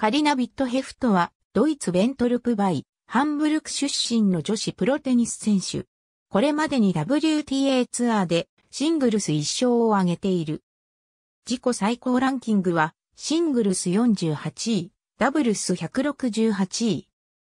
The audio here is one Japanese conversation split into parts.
カリナ・ビットヘフトは、ドイツ・ベントルプ・バイ、ハンブルク出身の女子プロテニス選手。これまでに WTA ツアーでシングルス1勝を挙げている。自己最高ランキングは、シングルス48位、ダブルス168位。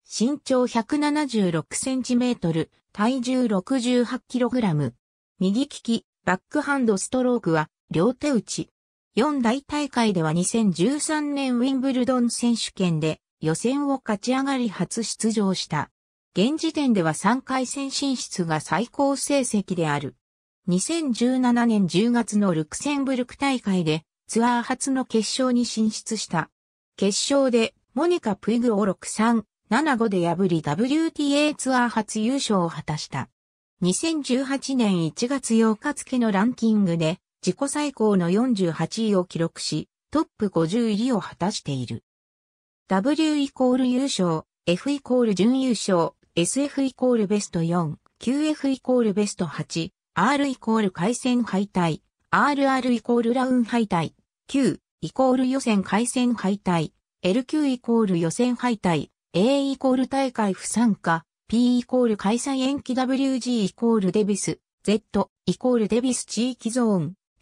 身長176センチメートル、体重68キログラム。右利き、バックハンドストロークは、両手打ち。四大大会では2013年ウィンブルドン選手権で予選を勝ち上がり初出場した。現時点では3回戦進出が最高成績である。2017年10月のルクセンブルク大会でツアー初の決勝に進出した。決勝でモニカ・プイグを6-3、7-5で破り WTA ツアー初優勝を果たした。2018年1月8日付のランキングで自己最高の48位を記録し、トップ50入りを果たしている。W イコール優勝、F イコール準優勝、SF イコールベスト4、QF イコールベスト8、R イコール回戦敗退、RR イコールラウン敗退、Q イコール予選回戦敗退、LQ イコール予選敗退、A イコール大会不参加、P イコール開催延期 WG イコールデビス、Z イコールデビス地域ゾーン、